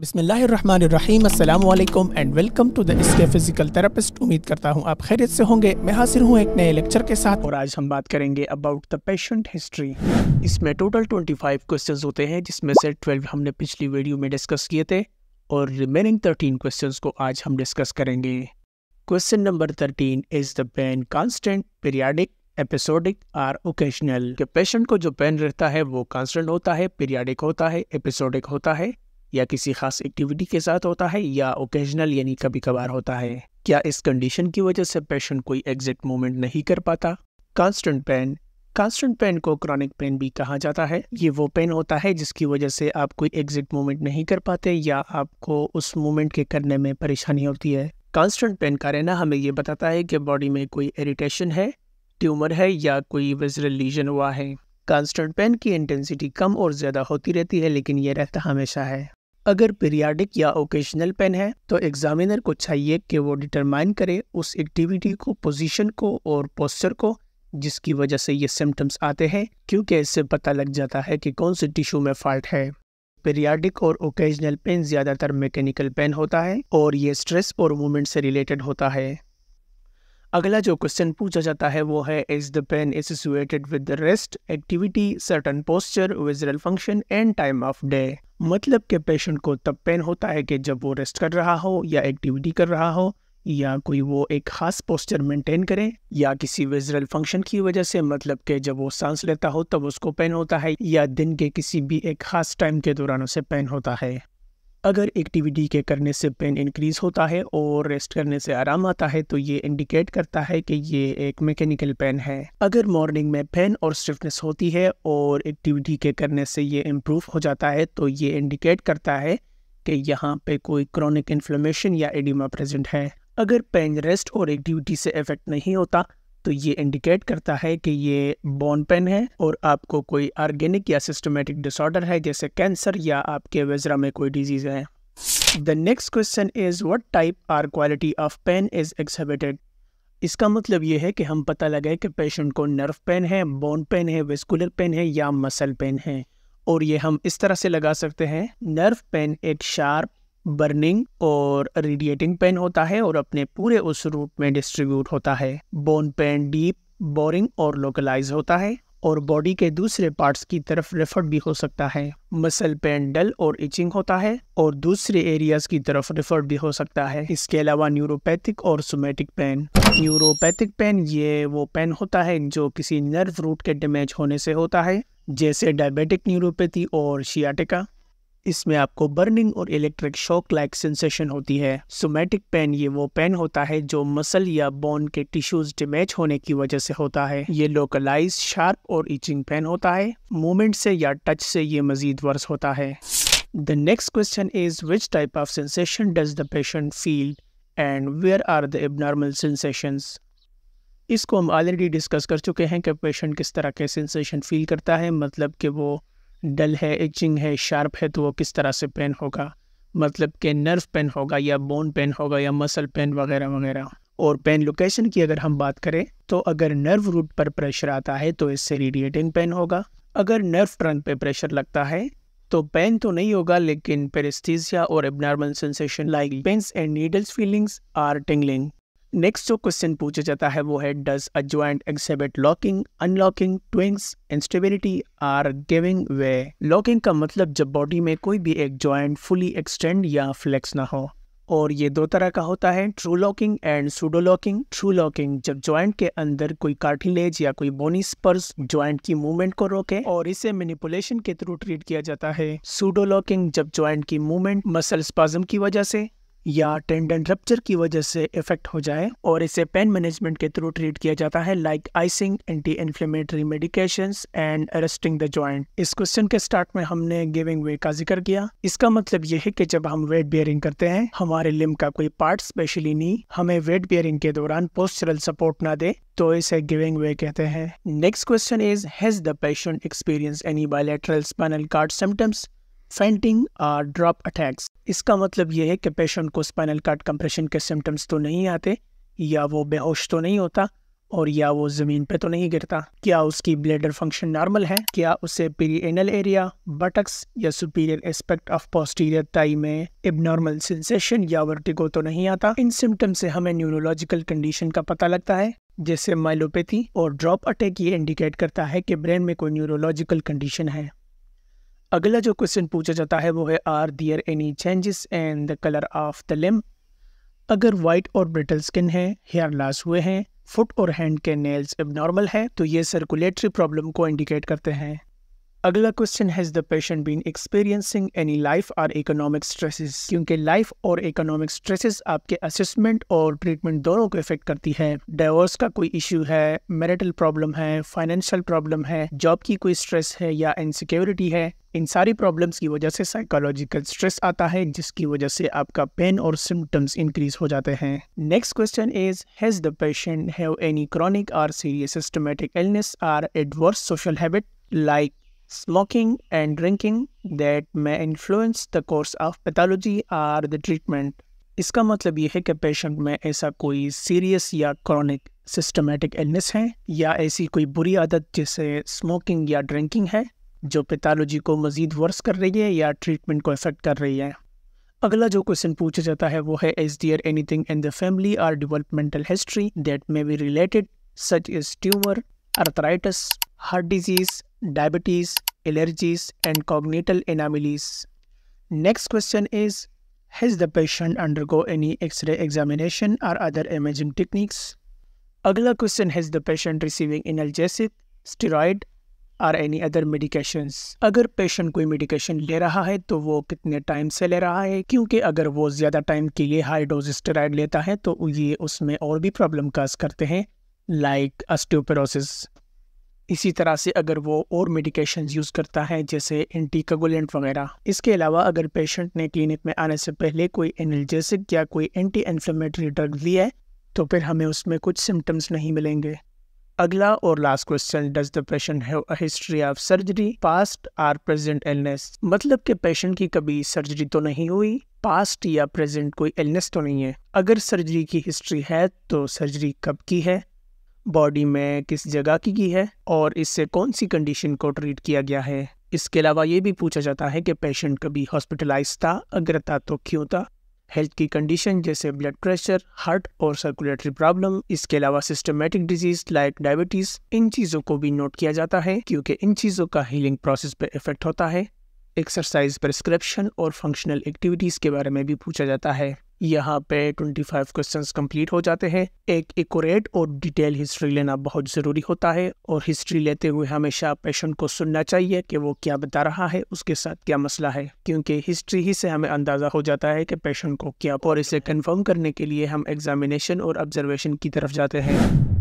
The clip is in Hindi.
बिसमीम एंड वेलकम टू द इसके फिजिकल थेरेपिस्ट उम्मीद करता हूँ आप खैरियत से होंगे मैं हाजिर हूँ एक नए लेक्चर के साथ और आज हम बात करेंगे अबाउट द पेशेंट हिस्ट्री इसमें टोटल 25 क्वेश्चंस होते हैं जिसमें से 12 हमने पिछली वीडियो में डिस्कस किए थे और रिमेनिंग 13 क्वेश्चन को आज हम डिस्कस करेंगे question number thirteen is the pain constant periodic episodic और ओकेजनल पेशेंट को जो पेन रहता है वो कॉन्स्टेंट होता है पीरियाडिक होता है एपिसोडिक होता है या किसी खास एक्टिविटी के साथ होता है या ओकेजनल यानी कभी कभार होता है क्या इस कंडीशन की वजह से पेशेंट कोई एग्जिट मूवमेंट नहीं कर पाता कांस्टेंट पेन कांस्टेंट पेन को क्रॉनिक पेन भी कहा जाता है ये वो पेन होता है जिसकी वजह से आप कोई एग्जिट मूवमेंट नहीं कर पाते या आपको उस मूवमेंट के करने में परेशानी होती है कांस्टेंट पेन का रहना हमें ये बताता है कि बॉडी में कोई इरिटेशन है ट्यूमर है या कोई विजरल लीजन हुआ है कांस्टेंट पेन की इंटेंसिटी कम और ज़्यादा होती रहती है लेकिन ये रहता हमेशा है अगर पीरियाडिक या ओकेशनल पेन है तो एग्जामिनर को चाहिए कि वो डिटरमाइन करे उस एक्टिविटी को पोजीशन को और पोस्चर को जिसकी वजह से ये सिम्टम्स आते हैं क्योंकि इससे पता लग जाता है कि कौन से टिश्यू में फॉल्ट है पीरियाडिक और ओकेजनल पेन ज़्यादातर मैकेनिकल पेन होता है और ये स्ट्रेस और मूवमेंट से रिलेटेड होता है अगला जो क्वेश्चन पूछा जाता है वो है is the pain associated with the rest activity certain posture visceral function and time of day मतलब के पेशेंट को तब पेन होता है कि जब वो रेस्ट कर रहा हो या एक्टिविटी कर रहा हो या कोई वो एक खास पोस्चर मेंटेन करे या किसी विजरल फंक्शन की वजह से मतलब के जब वो सांस लेता हो तब उसको पेन होता है या दिन के किसी भी एक खास टाइम के दौरान उसे पेन होता है अगर एक्टिविटी के करने से पेन इंक्रीज़ होता है और रेस्ट करने से आराम आता है तो ये इंडिकेट करता है कि ये एक मैकेनिकल पेन है अगर मॉर्निंग में पेन और स्टिफनेस होती है और एक्टिविटी के करने से ये इम्प्रूव हो जाता है तो ये इंडिकेट करता है कि यहाँ पे कोई क्रॉनिक इन्फ्लोमेशन या एडिमा प्रेजेंट है अगर पेन रेस्ट और एक्टिविटी से इफेक्ट नहीं होता तो ये इंडिकेट करता है कि ये बोन पेन है और आपको कोई ऑर्गेनिक या सिस्टमेटिक डिसऑर्डर है जैसे कैंसर या आपके वज्रा में कोई डिजीज है the next question is what type or quality of pain is exhibited इसका मतलब ये है कि हम पता लगाए कि पेशेंट को नर्व पेन है बोन पेन है वेस्कुलर पेन है या मसल पेन है और ये हम इस तरह से लगा सकते हैं नर्व पेन एक शार्प बर्निंग और रेडिएटिंग पेन होता है और अपने पूरे उस रूट में डिस्ट्रीब्यूट होता है बोन पेन डीप बोरिंग और लोकलाइज होता है और बॉडी के दूसरे पार्ट्स की तरफ रेफर भी हो सकता है मसल पेन डल और इचिंग होता है और दूसरे एरियाज की तरफ रेफर भी हो सकता है इसके अलावा न्यूरोपैथिक और सोमेटिक पेन न्यूरोपैथिक पेन ये वो पेन होता है जो किसी नर्व रूट के डैमेज होने से होता है जैसे डायबिटिक न्यूरोपैथी और शियाटिका इसमें आपको बर्निंग और इलेक्ट्रिक शॉक लाइक सेंसेशन होती है सोमेटिक पेन ये वो पेन होता है जो मसल या बोन के टिश्यूज डिमेज होने की वजह से होता है ये लोकलाइज शार्प और इचिंग पेन होता है मूवमेंट से या टच से ये मजीद वर्स होता है the next question is which type of sensation does the patient feel and where are the abnormal sensations? इसको हम ऑलरेडी डिस्कस कर चुके हैं कि पेशेंट किस तरह के सेंसेशन फील करता है मतलब कि वो डल है एचिंग है शार्प है तो वो किस तरह से पेन होगा मतलब कि नर्व पेन होगा या बोन पेन होगा या मसल पेन वगैरह वगैरह और पेन लोकेशन की अगर हम बात करें तो अगर नर्व रूट पर प्रेशर आता है तो इससे रेडिएटिंग पेन होगा अगर नर्व ट्रंक पे प्रेशर लगता है तो पेन तो नहीं होगा लेकिन पेरिस्थीसिया और abnormal sensation like pins and needles feelings or tingling next जो क्वेश्चन पूछा जाता है वो है does a joint locking unlocking twinges instability or giving way locking का मतलब जब बॉडी में कोई भी एक ज्वाइंट फुली एक्सटेंड या फ्लेक्स ना हो और ये दो तरह का होता है true locking and pseudo locking true locking जब ज्वाइंट के अंदर कोई कार्टिलेज या कोई बोनी स्पर्स ज्वाइंट की मूवमेंट को रोके और इसे मेनिपुलेशन के थ्रू ट्रीट किया जाता है सूडो लॉकिंग जब ज्वाइंट की मूवमेंट मसल स्पाजम की वजह से या टेंडन रप्चर की वजह से इफेक्ट हो जाए और इसे पेन मैनेजमेंट के थ्रू ट्रीट किया जाता है like icing anti inflammatory medication and arresting the joint इस क्वेश्चन के स्टार्ट में हमने गिविंग वे का जिक्र किया इसका मतलब यह है कि जब हम वेट बियरिंग करते हैं हमारे लिम का कोई पार्ट स्पेशली नहीं हमें वेट बियरिंग के दौरान पोस्टरल सपोर्ट ना दे तो इसे गिविंग वे कहते हैं next question is has the patient experience any bilateral spinal cord symptoms fainting और ड्रॉप अटैक्स इसका मतलब यह है कि पेशेंट को स्पाइनल कार्ड कंप्रेशन के सिम्टम्स तो नहीं आते या वो बेहोश तो नहीं होता और या वो ज़मीन पे तो नहीं गिरता क्या उसकी ब्लेडर फंक्शन नॉर्मल है क्या उसे पेरिएनल एरिया बटक्स या superior aspect of posterior thigh में एबनॉर्मल सेंसेशन या वर्टिगो तो नहीं आता इन सिम्टम से हमें न्यूरोलॉजिकल कंडीशन का पता लगता है जैसे माइलोपैथी और ड्रॉप अटैक ये इंडिकेट करता है कि ब्रेन में कोई न्यूरोलॉजिकल कंडीशन है अगला जो क्वेश्चन पूछा जाता है वो है are there any changes in the colour of the limb अगर वाइट और ब्रिटल स्किन है हेयर लॉस हुए हैं फुट और हैंड के नेल्स नॉर्मल है तो ये सर्कुलेटरी प्रॉब्लम को इंडिकेट करते हैं अगला question has the patient been experiencing any life or economic stresses क्योंकि लाइफ और इकोनॉमिक स्ट्रेसेस आपके असेसमेंट और ट्रीटमेंट दोनों को इफेक्ट करती है डाइवोर्स का कोई इशू है मैरिटल प्रॉब्लम है फाइनेंशियल प्रॉब्लम है जॉब की कोई स्ट्रेस है या इनसिक्योरिटी है इन सारी प्रॉब्लम्स की वजह से साइकोलॉजिकल स्ट्रेस आता है जिसकी वजह से आपका पेन और सिम्टम्स इंक्रीज हो जाते हैं next question is has the patient have any chronic or serious systematic illness or adverse social habit like smoking and drinking that may influence the course of pathology or the treatment इसका मतलब यह है कि पेशेंट में ऐसा कोई सीरियस या क्रॉनिक सिस्टमेटिक इलनेस है या ऐसी कोई बुरी आदत जैसे स्मोकिंग या ड्रिंकिंग है जो पैथालोजी को मज़ीद वर्स कर रही है या ट्रीटमेंट को इफेक्ट कर रही है अगला जो क्वेश्चन पूछा जाता है वो है is there anything in the family or developmental history that may be related such is tumour arthritis heart disease diabetes allergies and congenital anomalies next question is has the patient undergo any X-ray examination or other imaging techniques अगला question has the patient receiving analgesic steroid or any other medications अगर पेशेंट कोई मेडिकेशन ले रहा है तो वो कितने टाइम से ले रहा है क्योंकि अगर वो ज़्यादा टाइम के लिए हाई डोज स्टेराइड लेता है तो ये उसमें और भी प्रॉब्लम काज करते हैं लाइक अस्टियोपेरोसिस इसी तरह से अगर वो और मेडिकेशन यूज़ करता है जैसे एंटीकोगुलेंट वगैरह इसके अलावा अगर पेशेंट ने क्लिनिक में आने से पहले कोई एनर्जेसिक या कोई एंटी इन्फ्लेमेटरी ड्रग लिया है तो फिर हमें उसमें कुछ सिम्टम्स नहीं मिलेंगे अगला और last question does the patient have a history of surgery past or present illness मतलब के पेशेंट की कभी सर्जरी तो नहीं हुई पास्ट या प्रेजेंट कोई एलनेस तो नहीं है अगर सर्जरी की हिस्ट्री है तो सर्जरी कब की है बॉडी में किस जगह की की है और इससे कौन सी कंडीशन को ट्रीट किया गया है इसके अलावा ये भी पूछा जाता है कि पेशेंट कभी हॉस्पिटलाइज था अगर था तो क्यों था हेल्थ की कंडीशन जैसे ब्लड प्रेशर हार्ट और सर्कुलेटरी प्रॉब्लम इसके अलावा सिस्टमेटिक डिजीज लाइक डायबिटीज इन चीज़ों को भी नोट किया जाता है क्योंकि इन चीज़ों का हीलिंग प्रोसेस पर इफेक्ट होता है एक्सरसाइज प्रिस्क्रिप्शन और फंक्शनल एक्टिविटीज़ के बारे में भी पूछा जाता है यहाँ पे 25 क्वेश्चंस कंप्लीट हो जाते हैं एक एकट और डिटेल हिस्ट्री लेना बहुत ज़रूरी होता है और हिस्ट्री लेते हुए हमेशा पेशेंट को सुनना चाहिए कि वो क्या बता रहा है उसके साथ क्या मसला है क्योंकि हिस्ट्री ही से हमें अंदाज़ा हो जाता है कि पेशेंट को क्या और इसे कन्फर्म करने के लिए हम एग्जामिनेशन और ऑब्जर्वेशन की तरफ जाते हैं